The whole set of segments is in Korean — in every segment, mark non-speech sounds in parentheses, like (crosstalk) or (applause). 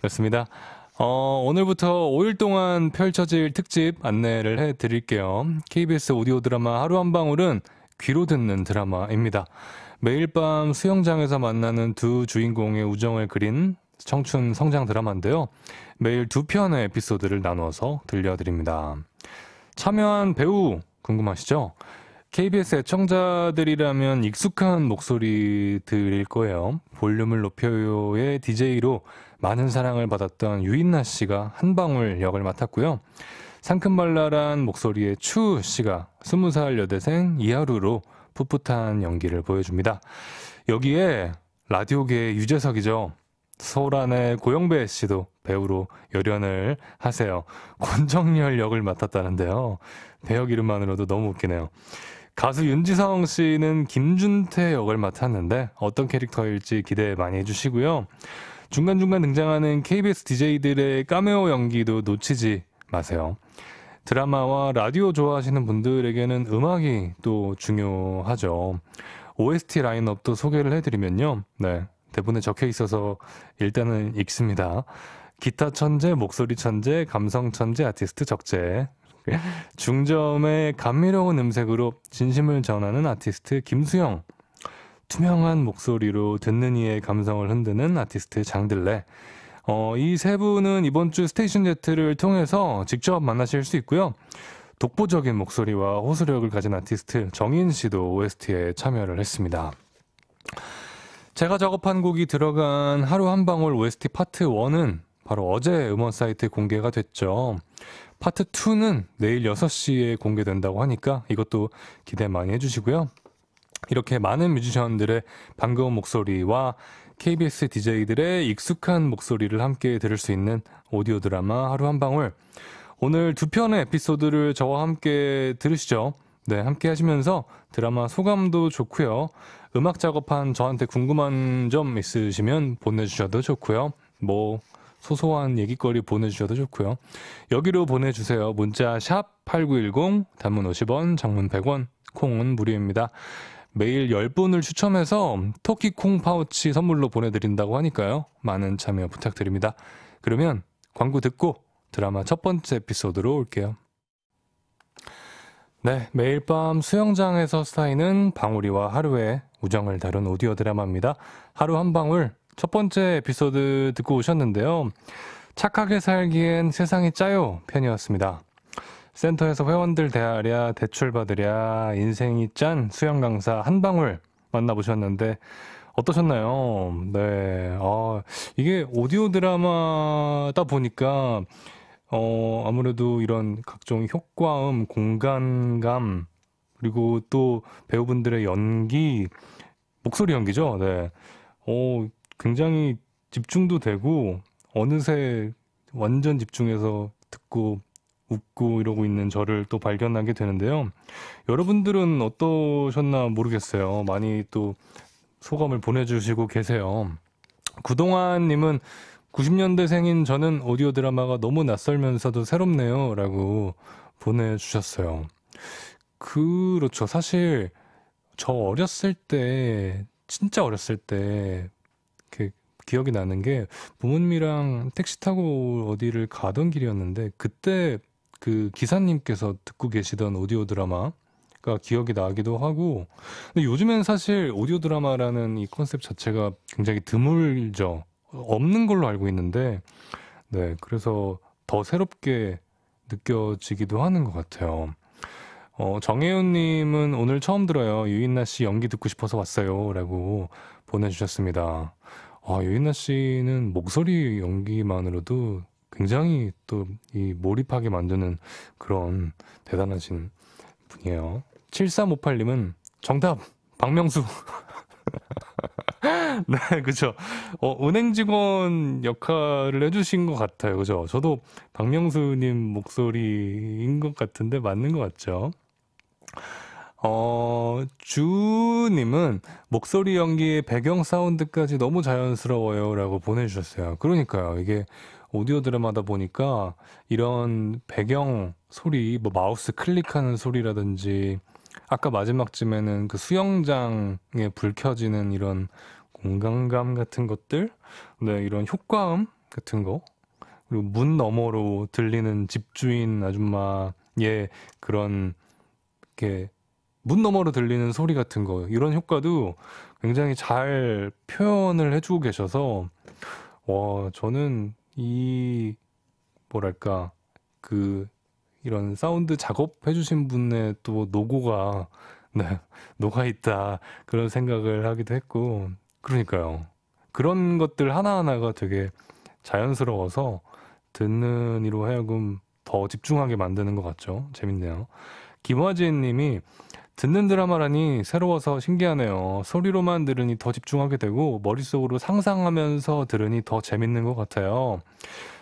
그렇습니다. 어, 오늘부터 5일 동안 펼쳐질 특집 안내를 해 드릴게요. KBS 오디오 드라마 하루 한 방울은 귀로 듣는 드라마입니다. 매일 밤 수영장에서 만나는 두 주인공의 우정을 그린 청춘 성장 드라마인데요. 매일 두 편의 에피소드를 나눠서 들려드립니다. 참여한 배우 궁금하시죠? KBS 애청자들이라면 익숙한 목소리들일 거예요. 볼륨을 높여요의 DJ로 많은 사랑을 받았던 유인나 씨가 한방울 역을 맡았고요. 상큼발랄한 목소리의 추 씨가 20살 여대생 이하루로 풋풋한 연기를 보여줍니다. 여기에 라디오계의 유재석이죠. 서울 안의 고영배 씨도 배우로 열연을 하세요. 권정열 역을 맡았다는데요. 배역 이름만으로도 너무 웃기네요. 가수 윤지성 씨는 김준태 역을 맡았는데 어떤 캐릭터일지 기대 많이 해주시고요. 중간중간 등장하는 KBS DJ들의 까메오 연기도 놓치지 마세요. 드라마와 라디오 좋아하시는 분들에게는 음악이 또 중요하죠. OST 라인업도 소개를 해드리면요. 네. 대본에 적혀 있어서 일단은 읽습니다. 기타 천재, 목소리 천재, 감성 천재, 아티스트 적재. 중점의 감미로운 음색으로 진심을 전하는 아티스트 김수영. 투명한 목소리로 듣는 이의 감성을 흔드는 아티스트 장들레. 어, 이 세 분은 이번 주 스테이션 제트를 통해서 직접 만나실 수 있고요. 독보적인 목소리와 호소력을 가진 아티스트 정인 씨도 OST에 참여를 했습니다. 제가 작업한 곡이 들어간 하루 한 방울 OST 파트 1은 바로 어제 음원 사이트에 공개가 됐죠. 파트 2는 내일 6시에 공개된다고 하니까 이것도 기대 많이 해주시고요. 이렇게 많은 뮤지션들의 반가운 목소리와 KBS DJ들의 익숙한 목소리를 함께 들을 수 있는 오디오 드라마 하루 한 방울. 오늘 두 편의 에피소드를 저와 함께 들으시죠. 네, 함께 하시면서 드라마 소감도 좋고요. 음악 작업한 저한테 궁금한 점 있으시면 보내주셔도 좋고요. 뭐 소소한 얘기거리 보내주셔도 좋고요. 여기로 보내주세요. 문자 샵 8910, 단문 50원, 장문 100원, 콩은 무료입니다. 매일 10분을 추첨해서 토끼콩 파우치 선물로 보내드린다고 하니까요. 많은 참여 부탁드립니다. 그러면 광고 듣고 드라마 첫 번째 에피소드로 올게요. 네, 매일 밤 수영장에서 쌓이는 방울이와 하루의 우정을 다룬 오디오 드라마입니다. 하루 한 방울 첫 번째 에피소드 듣고 오셨는데요. 착하게 살기엔 세상이 짜요 편이었습니다. 센터에서 회원들 대하랴 대출 받으랴 인생이 짠 수영 강사 한 방울 만나보셨는데 어떠셨나요? 네, 아 이게 오디오 드라마다 보니까 어 아무래도 이런 각종 효과음, 공간감 그리고 또 배우분들의 연기 목소리 연기죠. 네, 어 굉장히 집중도 되고 어느새 완전 집중해서 듣고 웃고 이러고 있는 저를 또 발견하게 되는데요. 여러분들은 어떠셨나 모르겠어요. 많이 또 소감을 보내주시고 계세요. 그동안님은 90년대생인 저는 오디오 드라마가 너무 낯설면서도 새롭네요. 라고 보내주셨어요. 그렇죠. 사실 저 어렸을 때, 진짜 어렸을 때, 그 기억이 나는 게 부모님이랑 택시 타고 어디를 가던 길이었는데 그때 그 기사님께서 듣고 계시던 오디오 드라마가 기억이 나기도 하고 근데 요즘엔 사실 오디오 드라마라는 이 컨셉 자체가 굉장히 드물죠. 없는 걸로 알고 있는데 네, 그래서 더 새롭게 느껴지기도 하는 것 같아요. 어, 정혜윤님은 오늘 처음 들어요. 유인나 씨 연기 듣고 싶어서 왔어요. 라고 보내주셨습니다. 아, 유인나 씨는 목소리 연기만으로도 굉장히 또 이 몰입하게 만드는 그런 대단하신 분이에요. 7358님은 정답! 박명수! (laughs) 네, 그죠. 어, 은행 직원 역할을 해주신 것 같아요. 그죠. 저도 박명수님 목소리인 것 같은데 맞는 것 같죠. 어, 주님은 목소리 연기에 배경 사운드까지 너무 자연스러워요. 라고 보내주셨어요. 그러니까요. 이게 오디오 드라마다 보니까 이런 배경 소리, 뭐 마우스 클릭하는 소리라든지 아까 마지막쯤에는 그 수영장에 불 켜지는 이런 공간감 같은 것들, 네, 이런 효과음 같은 거, 그리고 문 너머로 들리는 집주인 아줌마의 그런 이렇게 문 너머로 들리는 소리 같은 거 이런 효과도 굉장히 잘 표현을 해주고 계셔서 와 저는 이 뭐랄까 그 이런 사운드 작업해 주신 분의 또 노고가 네, 녹아 있다 그런 생각을 하기도 했고 그러니까요 그런 것들 하나하나가 되게 자연스러워서 듣는 이로 하여금 더 집중하게 만드는 것 같죠 재밌네요 김화진 님이 듣는 드라마라니 새로워서 신기하네요. 소리로만 들으니 더 집중하게 되고 머릿속으로 상상하면서 들으니 더 재밌는 것 같아요.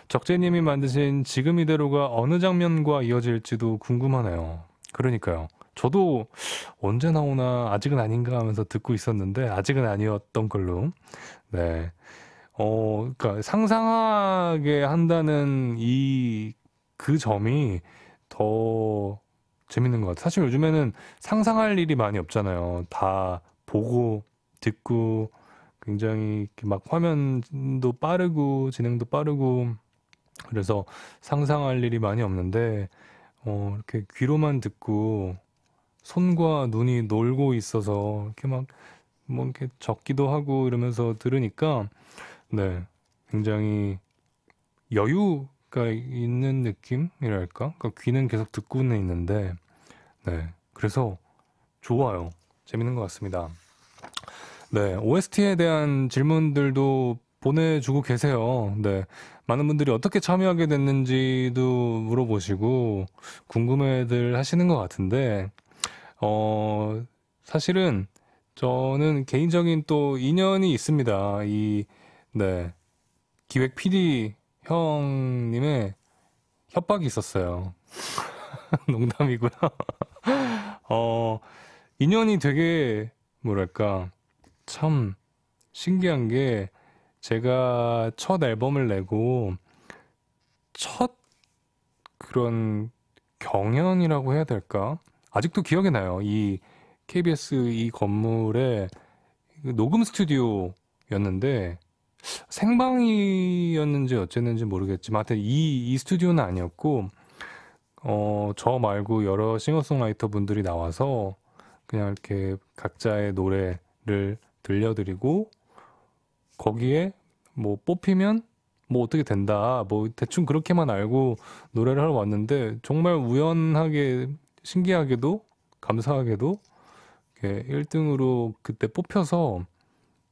적재님이 만드신 지금 이대로가 어느 장면과 이어질지도 궁금하네요. 그러니까요. 저도 언제 나오나 아직은 아닌가 하면서 듣고 있었는데 아직은 아니었던 걸로. 네. 어, 그니까 상상하게 한다는 이 그 점이 더 재밌는 것 같아요. 사실 요즘에는 상상할 일이 많이 없잖아요. 다 보고 듣고 굉장히 이렇게 막 화면도 빠르고 진행도 빠르고 그래서 상상할 일이 많이 없는데 어, 이렇게 귀로만 듣고 손과 눈이 놀고 있어서 이렇게 막뭐 이렇게 적기도 하고 이러면서 들으니까 네 굉장히 여유 그러니까 있는 느낌이랄까? 그러니까 귀는 계속 듣고는 있는데, 네. 그래서 좋아요. 재밌는 것 같습니다. 네. OST에 대한 질문들도 보내주고 계세요. 네. 많은 분들이 어떻게 참여하게 됐는지도 물어보시고, 궁금해들 하시는 것 같은데, 어, 사실은 저는 개인적인 또 인연이 있습니다. 이, 네. 기획 PD 형님의 협박이 있었어요. (laughs) 농담이고요. (laughs) 어, 인연이 되게 뭐랄까 참 신기한 게 제가 첫 앨범을 내고 첫 그런 경연이라고 해야 될까? 아직도 기억이 나요. 이 KBS 이 건물에 녹음 스튜디오였는데 생방이었는지 어쨌는지 모르겠지만 하여튼 이, 이 스튜디오는 아니었고 어, 저 말고 여러 싱어송라이터 분들이 나와서 그냥 이렇게 각자의 노래를 들려드리고 거기에 뭐 뽑히면 뭐 어떻게 된다 뭐 대충 그렇게만 알고 노래를 하러 왔는데 정말 우연하게 신기하게도 감사하게도 이렇게 1등으로 그때 뽑혀서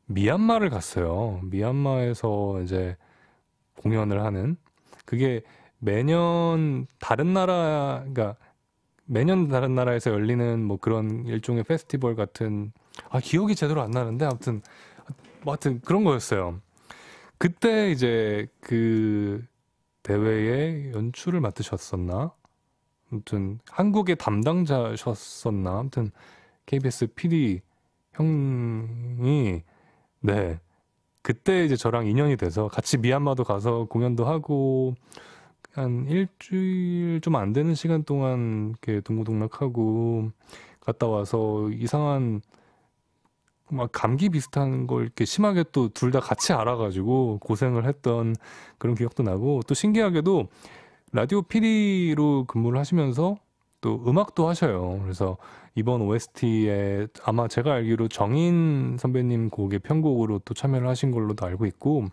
미얀마를 갔어요. 미얀마에서 이제 공연을 하는 그게 매년 다른 나라 그러니까 매년 다른 나라에서 열리는 뭐 그런 일종의 페스티벌 같은 아 기억이 제대로 안 나는데 아무튼 뭐 하여튼 그런 거였어요. 그때 이제 그 대회에 연출을 맡으셨었나? 아무튼 한국의 담당자셨었나? 아무튼 KBS PD 형이 네. 그때 이제 저랑 인연이 돼서 같이 미얀마도 가서 공연도 하고 한 일주일 좀 안 되는 시간 동안 이렇게 동고동락하고 갔다 와서 이상한 막 감기 비슷한 걸 이렇게 심하게 또 둘 다 같이 알아가지고 고생을 했던 그런 기억도 나고 또 신기하게도 라디오 PD로 근무를 하시면서 또 음악도 하셔요. 그래서 이번 OST에 아마 제가 알기로 정인 선배님 곡의 편곡으로 또 참여를 하신 걸로도 알고 있고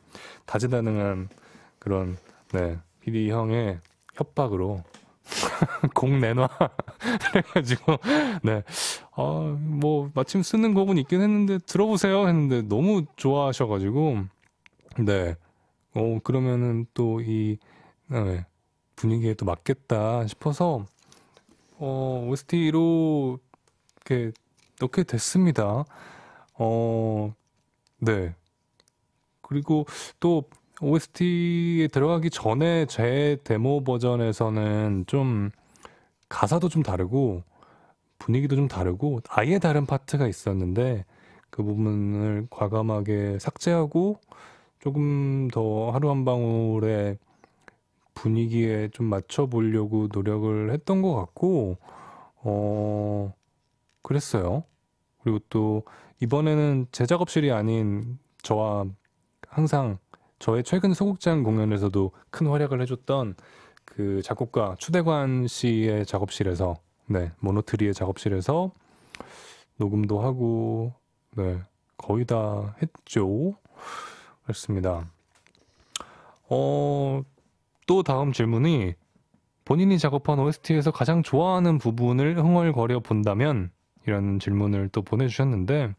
다재다능한 그런 네 PD 형의 협박으로 (laughs) 곡 내놔 (laughs) 그래가지고 네 아 뭐 마침 쓰는 곡은 있긴 했는데 들어보세요 했는데 너무 좋아하셔가지고 네 어 그러면은 또이 네, 분위기에 또 맞겠다 싶어서 어, OST로 이렇게 넣게 됐습니다. 어, 네. 그리고 또 OST에 들어가기 전에 제 데모 버전에서는 좀 가사도 좀 다르고 분위기도 좀 다르고 아예 다른 파트가 있었는데 그 부분을 과감하게 삭제하고 조금 더 하루 한 방울의 분위기에 좀 맞춰보려고 노력을 했던 것 같고, 어, 그랬어요. 그리고 또 이번에는 제 작업실이 아닌 저와 항상 저의 최근 소극장 공연에서도 큰 활약을 해줬던 그 작곡가 추대관 씨의 작업실에서 네 모노트리의 작업실에서 녹음도 하고 네 거의 다 했죠 그렇습니다 어또 다음 질문이 본인이 작업한 OST에서 가장 좋아하는 부분을 흥얼거려 본다면 이런 질문을 또 보내주셨는데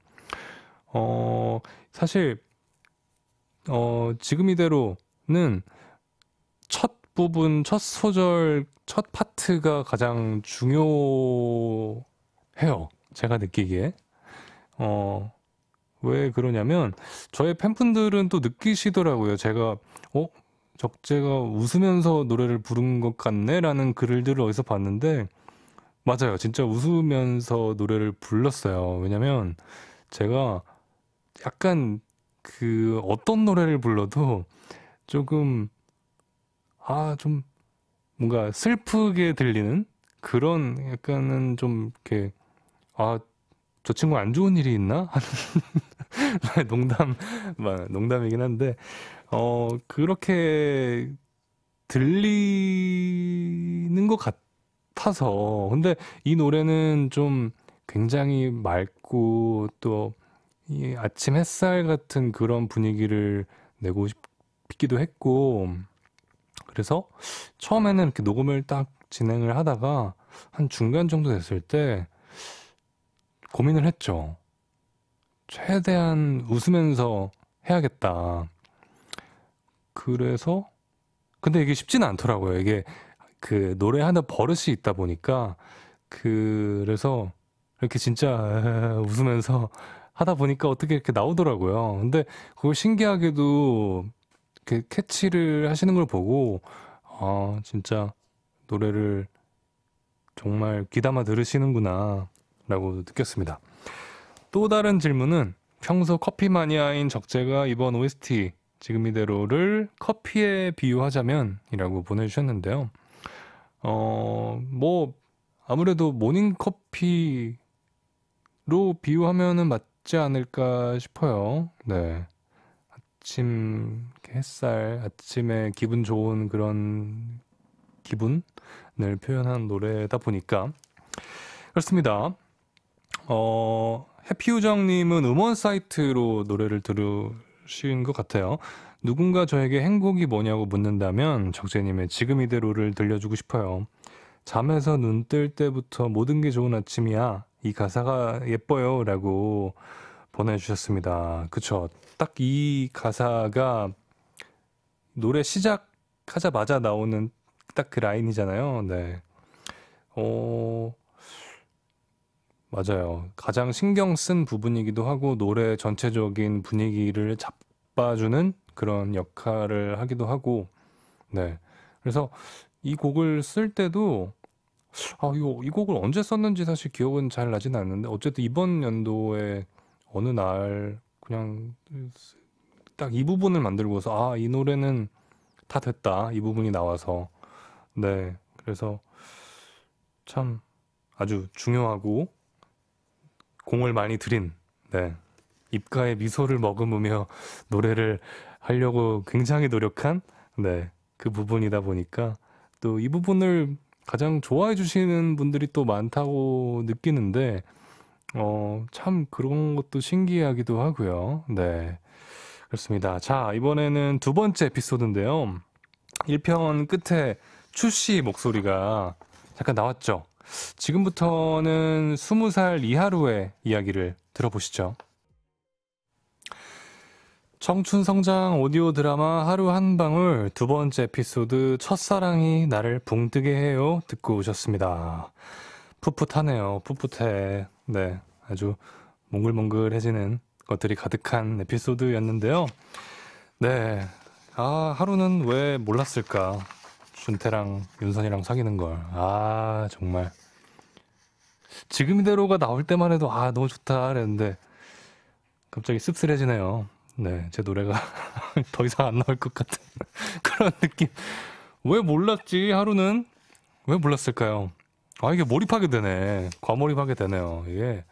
어 사실 어 지금 이대로는 첫 부분 첫 소절 첫 파트가 가장 중요해요 제가 느끼기에 어 왜 그러냐면 저의 팬분들은 또 느끼시더라고요 제가 어 적재가 웃으면서 노래를 부른 것 같네라는 글들을 어디서 봤는데 맞아요. 진짜 웃으면서 노래를 불렀어요. 왜냐면 제가 약간 그 어떤 노래를 불러도 조금 아, 좀 뭔가 슬프게 들리는 그런 약간은 좀 이렇게 아, 저 친구 안 좋은 일이 있나? 하는 (laughs) 농담, 농담이긴 한데 어, 그렇게 들리는 것 같아서. 근데 이 노래는 좀 굉장히 맑고 또 이 아침 햇살 같은 그런 분위기를 내고 싶기도 했고, 그래서 처음에는 이렇게 녹음을 딱 진행을 하다가 한 중간 정도 됐을 때 고민을 했죠. 최대한 웃으면서 해야겠다. 그래서 근데 이게 쉽지는 않더라고요. 이게 그 노래하는 버릇이 있다 보니까 그래서 이렇게 진짜 (laughs) 웃으면서 하다 보니까 어떻게 이렇게 나오더라고요. 근데 그걸 신기하게도 이렇게 캐치를 하시는 걸 보고 아 진짜 노래를 정말 귀담아 들으시는구나 라고 느꼈습니다. 또 다른 질문은 평소 커피 마니아인 적재가 이번 OST 지금 이대로를 커피에 비유하자면 이라고 보내주셨는데요. 어, 뭐, 아무래도 모닝커피로 비유하면은 맞지 않을까 싶어요. 네. 아침 햇살, 아침에 기분 좋은 그런 기분을 표현한 노래다 보니까. 그렇습니다. 어, 해피우정님은 음원 사이트로 노래를 들을 쉬운 것 같아요. 누군가 저에게 행복이 뭐냐고 묻는다면 적재님의 지금 이대로를 들려주고 싶어요. 잠에서 눈 뜰 때부터 모든 게 좋은 아침이야. 이 가사가 예뻐요. 라고 보내주셨습니다. 그쵸. 딱 이 가사가 노래 시작하자마자 나오는 딱 그 라인이잖아요. 네. 어, 맞아요. 가장 신경 쓴 부분이기도 하고 노래 전체적인 분위기를 잡아주는 그런 역할을 하기도 하고 네. 그래서 이 곡을 쓸 때도 아, 요, 이 곡을 언제 썼는지 사실 기억은 잘 나진 않는데 어쨌든 이번 연도에 어느 날 그냥 딱 이 부분을 만들고서 아, 이 노래는 다 됐다. 이 부분이 나와서. 네. 그래서 참 아주 중요하고 공을 많이 들인 네. 입가에 미소를 머금으며 노래를 하려고 굉장히 노력한 네. 그 부분이다 보니까 또 이 부분을 가장 좋아해 주시는 분들이 또 많다고 느끼는데 어, 참 그런 것도 신기하기도 하고요. 네. 그렇습니다. 자, 이번에는 두 번째 에피소드인데요. 1편 끝에 출시 목소리가 잠깐 나왔죠? 지금부터는 20살 이하루의 이야기를 들어보시죠. 청춘 성장 오디오 드라마 하루 한 방울 두 번째 에피소드 첫사랑이 나를 붕뜨게 해요 듣고 오셨습니다. 풋풋하네요. 풋풋해. 네. 아주 몽글몽글해지는 것들이 가득한 에피소드였는데요. 네. 아, 하루는 왜 몰랐을까? 준태랑 윤선이랑 사귀는 걸. 아, 정말. 지금대로가 나올 때만 해도 아, 너무 좋다. 그랬는데 갑자기 씁쓸해지네요. 네, 제 노래가 (laughs) 더 이상 안 나올 것 같은 (laughs) 그런 느낌. 왜 몰랐지, 하루는? 왜 몰랐을까요? 아, 이게 몰입하게 되네. 과몰입하게 되네요. 이게,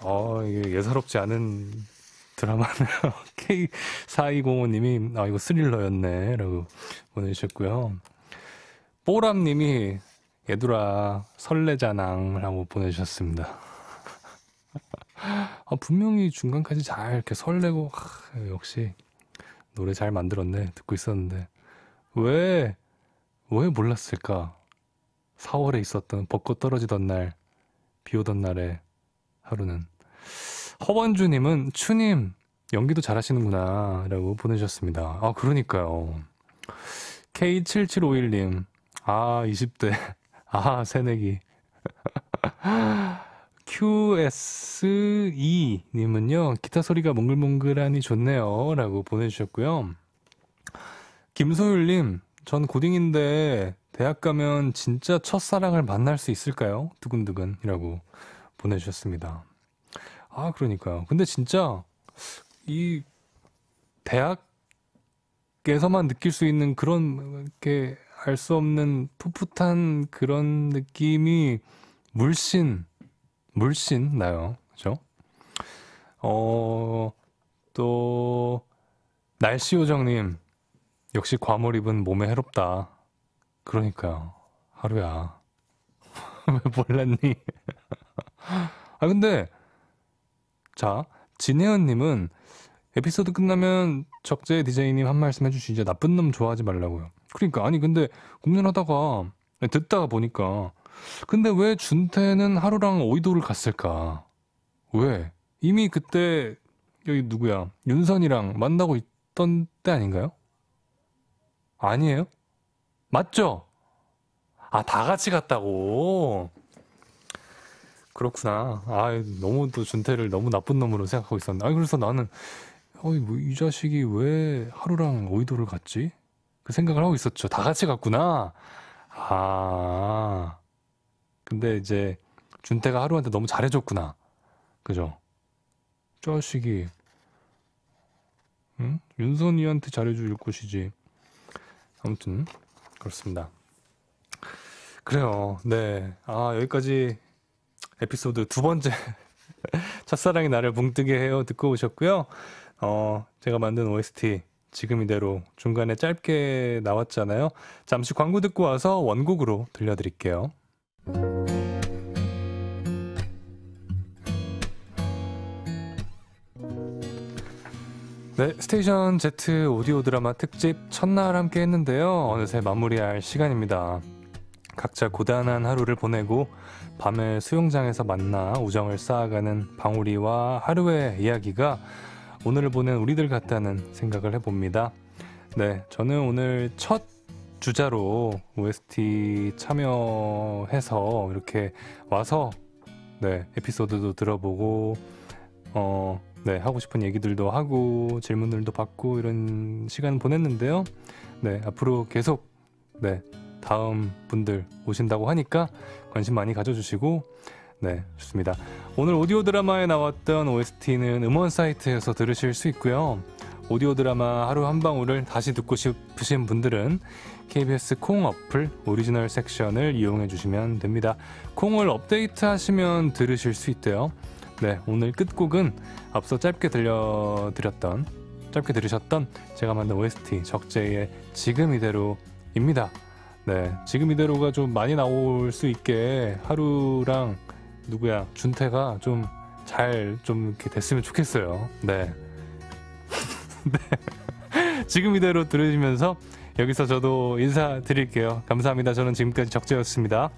어, 이게 예사롭지 않은 드라마는 (laughs) K4205님이 아 이거 스릴러였네 라고 보내주셨고요 뽀람님이 얘들아 설레자낭 라고 보내주셨습니다 (laughs) 아, 분명히 중간까지 잘 이렇게 설레고 아, 역시 노래 잘 만들었네 듣고 있었는데 왜왜 왜 몰랐을까 4월에 있었던 벚꽃 떨어지던 날 비오던 날의 하루는 허원주님은 추님 연기도 잘하시는구나라고 보내셨습니다. 아 그러니까요. K7751님 아 20대 아 새내기 QS2님은요, (laughs) 기타 소리가 몽글몽글하니 좋네요. 라고 보내주셨고요. 김소율님, 전 고딩인데, 대학 가면 진짜 첫사랑을 만날 수 있을까요? 두근두근. 이라고 보내주셨습니다. 아, 그러니까요. 근데 진짜 이 대학에서만 느낄 수 있는 그런 이렇게 알 수 없는 풋풋한 그런 느낌이 물씬 물씬 나요. 그죠? 어, 또 날씨 요정님 역시 과몰입은 몸에 해롭다. 그러니까요. 하루야. (laughs) 왜 몰랐니? (laughs) 아 근데 자, 진혜은님은 에피소드 끝나면 적재 디제이님 한 말씀 해주시죠. 나쁜 놈 좋아하지 말라고요. 그러니까 아니 근데 공연하다가 네, 듣다가 보니까 근데 왜 준태는 하루랑 오이도를 갔을까? 왜? 이미 그때 여기 누구야 윤선이랑 만나고 있던 때 아닌가요? 아니에요? 맞죠? 아 다 같이 갔다고. 그렇구나. 아, 너무 또 준태를 너무 나쁜 놈으로 생각하고 있었나. 아, 그래서 나는 어이 뭐, 이 자식이 왜 하루랑 오이도를 갔지? 그 생각을 하고 있었죠. 다 같이 갔구나. 아. 근데 이제 준태가 하루한테 너무 잘해줬구나. 그죠? 자식이 응? 윤선이한테 잘해줄 곳이지 아무튼 그렇습니다. 그래요. 네. 아, 여기까지 에피소드 두 번째 (laughs) 첫사랑이 나를 뭉뜨게 해요 듣고 오셨고요. 어, 제가 만든 OST 지금 이대로 중간에 짧게 나왔잖아요. 잠시 광고 듣고 와서 원곡으로 들려드릴게요. 네, 스테이션 Z 오디오 드라마 특집 첫날 함께 했는데요. 어느새 마무리할 시간입니다. 각자 고단한 하루를 보내고 밤에 수영장에서 만나 우정을 쌓아가는 방울이와 하루의 이야기가 오늘을 보낸 우리들 같다는 생각을 해봅니다. 네, 저는 오늘 첫 주자로 OST 참여해서 이렇게 와서 네, 에피소드도 들어보고 어, 네, 하고 싶은 얘기들도 하고 질문들도 받고 이런 시간 보냈는데요. 네, 앞으로 계속 네, 다음 분들 오신다고 하니까 관심 많이 가져주시고 네 좋습니다. 오늘 오디오 드라마에 나왔던 OST는 음원 사이트에서 들으실 수 있고요. 오디오 드라마 하루 한 방울을 다시 듣고 싶으신 분들은 KBS 콩 어플 오리지널 섹션을 이용해 주시면 됩니다. 콩을 업데이트 하시면 들으실 수 있대요. 네, 오늘 끝곡은 앞서 짧게 들려드렸던, 짧게 들으셨던 제가 만든 OST 적재의 지금 이대로입니다. 네, 지금 이대로가 좀 많이 나올 수 있게 하루랑 누구야 준태가 좀 잘좀 좀 이렇게 됐으면 좋겠어요. 네. (laughs) 네. 지금 이대로 들으시면서 여기서 저도 인사드릴게요. 감사합니다. 저는 지금까지 적재였습니다.